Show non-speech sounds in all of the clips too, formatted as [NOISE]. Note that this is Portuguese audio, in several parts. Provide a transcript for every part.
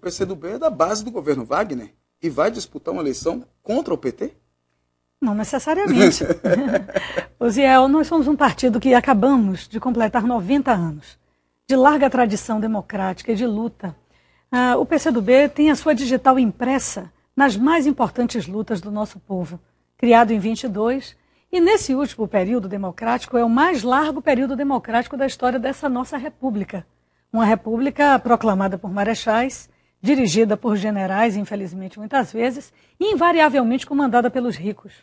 O PCdoB é da base do governo Wagner e vai disputar uma eleição contra o PT? Não necessariamente. Osiel, [LAUGHS] nós somos um partido que acabamos de completar 90 anos, de larga tradição democrática e de luta. Ah, o PCdoB tem a sua digital impressa nas mais importantes lutas do nosso povo. Criado em 22, e nesse último período democrático é o mais largo período democrático da história dessa nossa república. Uma república proclamada por marechais, dirigida por generais, infelizmente muitas vezes, e invariavelmente comandada pelos ricos.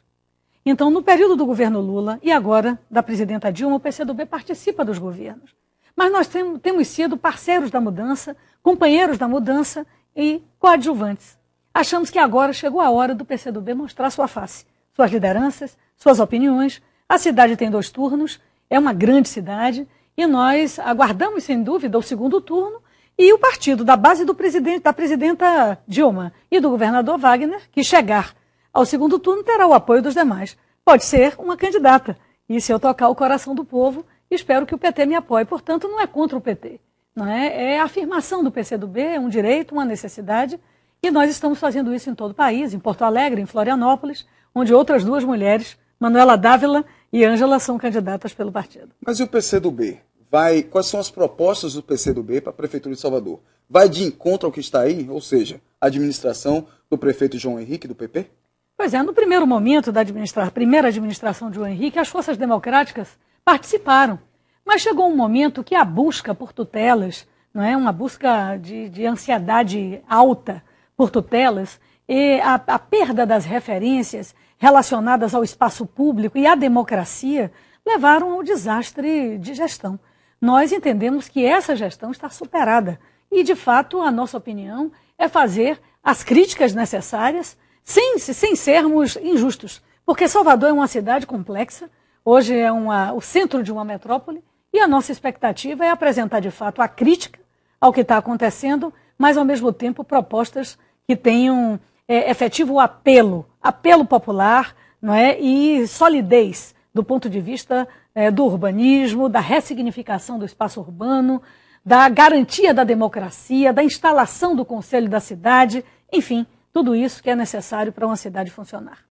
Então, no período do governo Lula e agora da presidenta Dilma, o PCdoB participa dos governos. Mas nós tem, temos sido parceiros da mudança, companheiros da mudança e coadjuvantes. Achamos que agora chegou a hora do PCdoB mostrar sua face, suas lideranças, suas opiniões. A cidade tem dois turnos, é uma grande cidade e nós aguardamos, sem dúvida, o segundo turno e o partido da base do presidente, da presidenta Dilma e do governador Wagner, que chegar ao segundo turno terá o apoio dos demais. Pode ser uma candidata. E se eu tocar o coração do povo, espero que o PT me apoie. Portanto, não é contra o PT. Não é? é a afirmação do PCdoB, é um direito, uma necessidade. E nós estamos fazendo isso em todo o país, em Porto Alegre, em Florianópolis, onde outras duas mulheres, Manuela Dávila e Ângela, são candidatas pelo partido. Mas e o PCdoB? vai, quais são as propostas do PCdoB para a Prefeitura de Salvador? Vai de encontro ao que está aí, ou seja, a administração do prefeito João Henrique, do PP? Pois é, no primeiro momento da administra... primeira administração de João Henrique, as forças democráticas participaram. Mas chegou um momento que a busca por tutelas, não é uma busca de, de ansiedade alta por tutelas, e a, a perda das referências relacionadas ao espaço público e à democracia levaram ao desastre de gestão nós entendemos que essa gestão está superada. E, de fato, a nossa opinião é fazer as críticas necessárias sem, sem sermos injustos. Porque Salvador é uma cidade complexa, hoje é uma, o centro de uma metrópole, e a nossa expectativa é apresentar, de fato, a crítica ao que está acontecendo, mas, ao mesmo tempo, propostas que tenham é, efetivo apelo, apelo popular não é? e solidez do ponto de vista é, do urbanismo, da ressignificação do espaço urbano, da garantia da democracia, da instalação do Conselho da Cidade, enfim, tudo isso que é necessário para uma cidade funcionar.